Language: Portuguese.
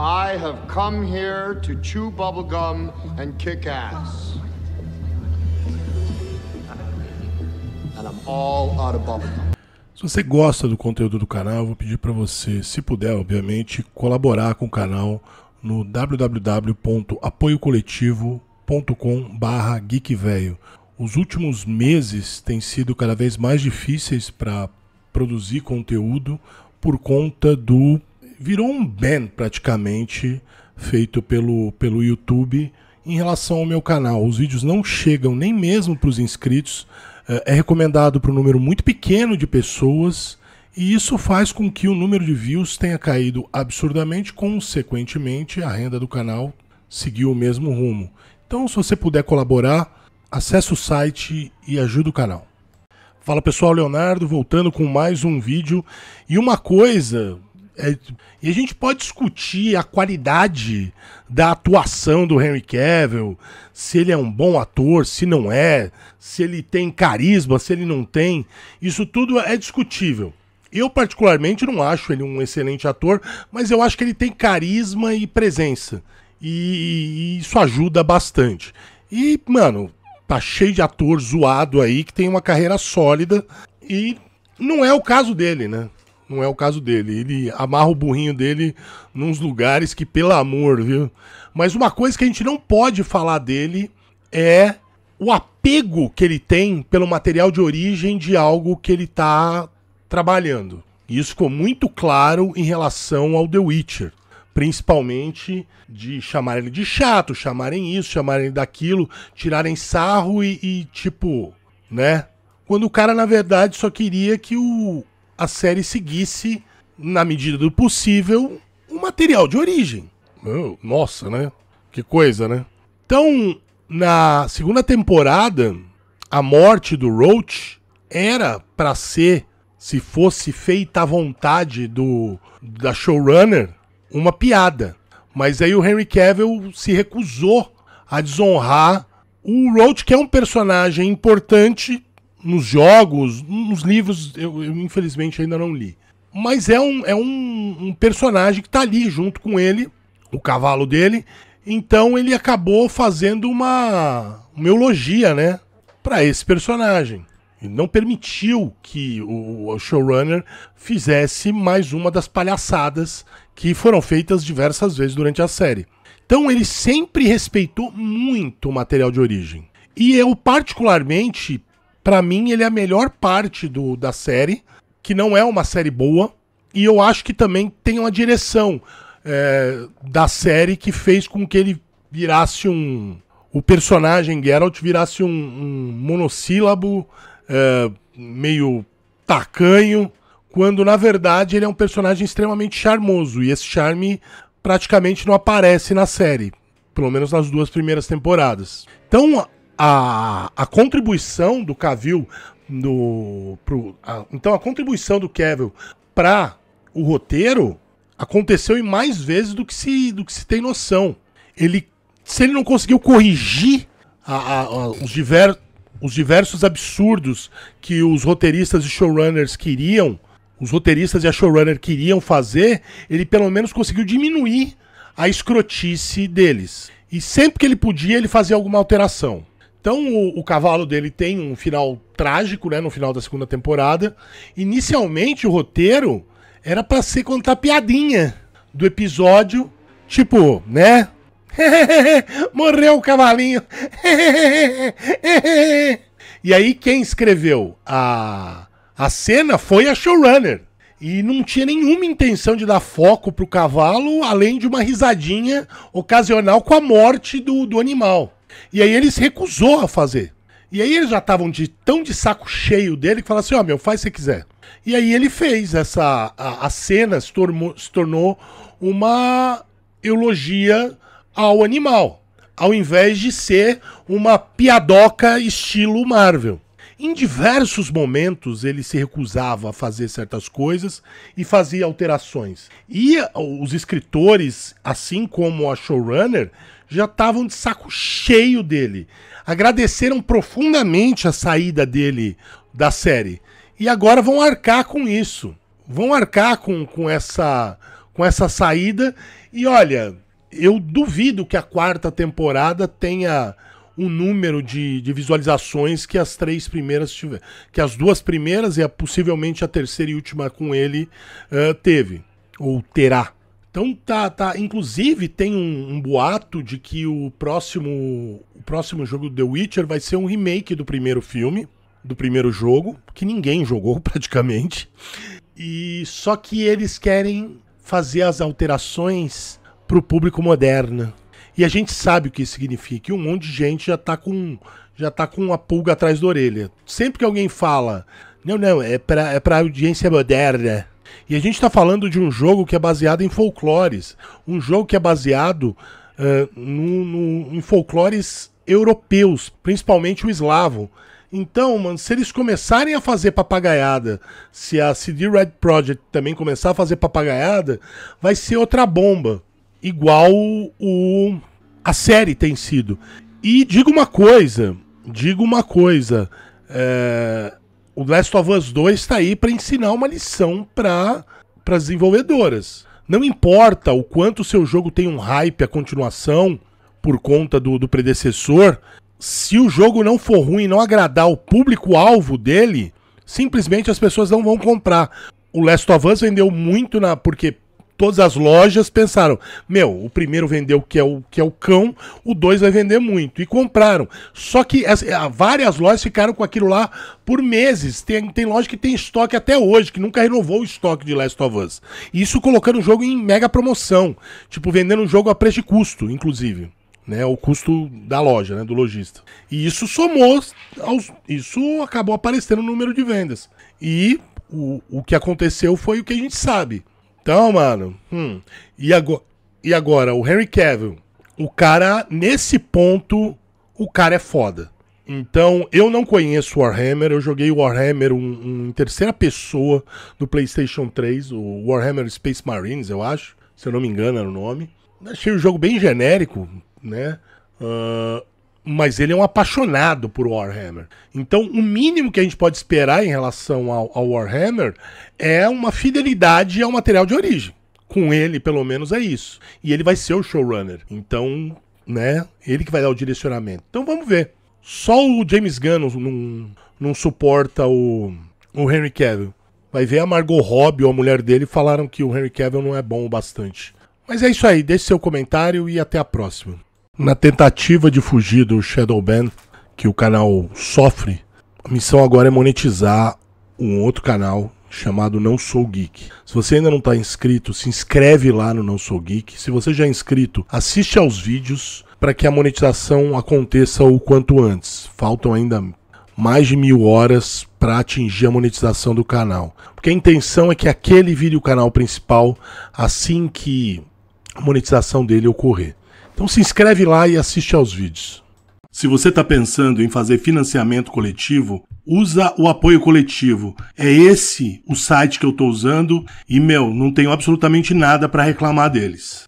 I have come here to chew bubblegum and kick ass. And I'm all out of bubblegum. Se você gosta do conteúdo do canal, vou pedir para você, se puder, obviamente, colaborar com o canal no www.apoiocoletivo.com/barra geekvelho. Os últimos meses têm sido cada vez mais difíceis para produzir conteúdo por conta do virou um ban praticamente feito pelo, pelo YouTube em relação ao meu canal. Os vídeos não chegam nem mesmo para os inscritos. É, é recomendado para um número muito pequeno de pessoas e isso faz com que o número de views tenha caído absurdamente, consequentemente a renda do canal seguiu o mesmo rumo. Então, se você puder colaborar, acesse o site e ajude o canal. Fala pessoal, Leonardo voltando com mais um vídeo. E uma coisa é, e a gente pode discutir a qualidade da atuação do Henry Cavill, se ele é um bom ator, se não é, se ele tem carisma, se ele não tem. Isso tudo é discutível. Eu, particularmente, não acho ele um excelente ator, mas eu acho que ele tem carisma e presença. E, e isso ajuda bastante. E, mano, tá cheio de ator zoado aí que tem uma carreira sólida e não é o caso dele, né? Não é o caso dele. Ele amarra o burrinho dele nos lugares que, pelo amor, viu? Mas uma coisa que a gente não pode falar dele é o apego que ele tem pelo material de origem de algo que ele está trabalhando. E isso ficou muito claro em relação ao The Witcher. Principalmente de chamarem ele de chato, chamarem isso, chamarem daquilo, tirarem sarro e, e tipo, né? Quando o cara, na verdade, só queria que o, a série seguisse, na medida do possível, o um material de origem. Nossa, né? Que coisa, né? Então, na segunda temporada, a morte do Roach era para ser, se fosse feita à vontade do da showrunner, uma piada. Mas aí o Henry Cavill se recusou a desonrar o Roach, que é um personagem importante nos jogos, nos livros, eu, eu, infelizmente ainda não li. Mas é, um, é um, um personagem que está ali junto com ele, o cavalo dele. Então ele acabou fazendo uma, uma eulogia, né? Para esse personagem. Ele não permitiu que o, o showrunner fizesse mais uma das palhaçadas que foram feitas diversas vezes durante a série. Então ele sempre respeitou muito o material de origem. E eu, particularmente, para mim ele é a melhor parte do, da série, que não é uma série boa, e eu acho que também tem uma direção é, da série que fez com que ele virasse um. O personagem Geralt virasse um, um monossílabo, é, meio tacanho, quando na verdade ele é um personagem extremamente charmoso, e esse charme praticamente não aparece na série, pelo menos nas duas primeiras temporadas. Então a, a contribuição do Cavill no pro, a, então a contribuição do Cavill para o roteiro aconteceu em mais vezes do que se do que se tem noção. Ele se ele não conseguiu corrigir a, a, os, os diversos absurdos que os roteiristas e showrunners queriam, os roteiristas e a showrunner queriam fazer, ele pelo menos conseguiu diminuir a escrotice deles. E sempre que ele podia, ele fazia alguma alteração. Então o, o, cavalo dele tem um final trágico, né? No final da segunda temporada. Inicialmente o roteiro era para ser contar piadinha do episódio, tipo, né? Morreu o cavalinho. e aí quem escreveu a a cena foi a showrunner e não tinha nenhuma intenção de dar foco pro cavalo, além de uma risadinha ocasional com a morte do, do animal. E aí eles recusou a fazer. E aí eles já estavam de, tão de saco cheio dele que falaram assim, ó, oh, meu, faz se quiser. E aí ele fez essa... A, a cena se tornou, se tornou uma eulogia ao animal, ao invés de ser uma piadoca estilo Marvel. Em diversos momentos ele se recusava a fazer certas coisas e fazia alterações. E eh, os escritores, assim como a showrunner, já estavam de saco cheio dele. Agradeceram profundamente a saída dele da série. E agora vão arcar com isso. Vão arcar com, com, essa, com essa saída. E olha, eu duvido que a quarta temporada tenha o número de, de visualizações que as três primeiras tiveram. Que as duas primeiras e a, possivelmente a terceira e última com ele uh, teve. Ou terá. Então tá, tá. Inclusive tem um, um, boato de que o próximo, o próximo jogo do The Witcher vai ser um remake do primeiro filme, do primeiro jogo, que ninguém jogou praticamente. E só que eles querem fazer as alterações para o público moderno. E a gente sabe o que isso significa. E um monte de gente já está com já tá com uma pulga atrás da orelha. Sempre que alguém fala, não, não, é para é pra audiência moderna. E a gente está falando de um jogo que é baseado em folclores. Um jogo que é baseado uh, no, no, em folclores europeus, principalmente o eslavo. Então, mano, se eles começarem a fazer papagaiada, se a CD Red Project também começar a fazer papagaiada, vai ser outra bomba igual o a série tem sido. E digo uma coisa, digo uma coisa, é, o Last of Us 2 está aí para ensinar uma lição para as desenvolvedoras. Não importa o quanto o seu jogo tem um hype, a continuação, por conta do, do predecessor, se o jogo não for ruim e não agradar o público-alvo dele, simplesmente as pessoas não vão comprar. O Last of Us vendeu muito na porque todas as lojas pensaram: meu, o primeiro vendeu que é o que é o cão, o dois vai vender muito. E compraram. Só que as, várias lojas ficaram com aquilo lá por meses. Tem, tem loja que tem estoque até hoje, que nunca renovou o estoque de Last of Us. Isso colocando o jogo em mega promoção. Tipo, vendendo o jogo a preço de custo, inclusive. Né, o custo da loja, né, do lojista. E isso somou, aos, isso acabou aparecendo no número de vendas. E o, o que aconteceu foi o que a gente sabe. Então, mano. Hum, e, agora, e agora, o Henry Cavill. O cara, nesse ponto, o cara é foda. Então, eu não conheço Warhammer, eu joguei Warhammer um, um, em terceira pessoa do PlayStation 3, o Warhammer Space Marines, eu acho, se eu não me engano era o nome. Achei o jogo bem genérico, né? Uh, mas ele é um apaixonado por Warhammer. Então, o mínimo que a gente pode esperar em relação ao, ao Warhammer é uma fidelidade ao material de origem. Com ele, pelo menos, é isso. E ele vai ser o showrunner. Então, né? Ele que vai dar o direcionamento. Então, vamos ver. Só o James Gunn não, não, suporta o, o Henry Cavill. Vai ver a Margot Robbie ou a mulher dele falaram que o Henry Cavill não é bom o bastante. Mas é isso aí, deixe seu comentário e até a próxima. Na tentativa de fugir do Shadow Band, que o canal sofre, a missão agora é monetizar um outro canal chamado Não Sou Geek. Se você ainda não está inscrito, se inscreve lá no Não Sou Geek. Se você já é inscrito, assiste aos vídeos para que a monetização aconteça o quanto antes. Faltam ainda mais de mil horas para atingir a monetização do canal. Porque a intenção é que aquele vire o canal principal assim que a monetização dele ocorrer. Então se inscreve lá e assiste aos vídeos. Se você está pensando em fazer financiamento coletivo, usa o apoio coletivo. É esse o site que eu estou usando e, meu, não tenho absolutamente nada para reclamar deles.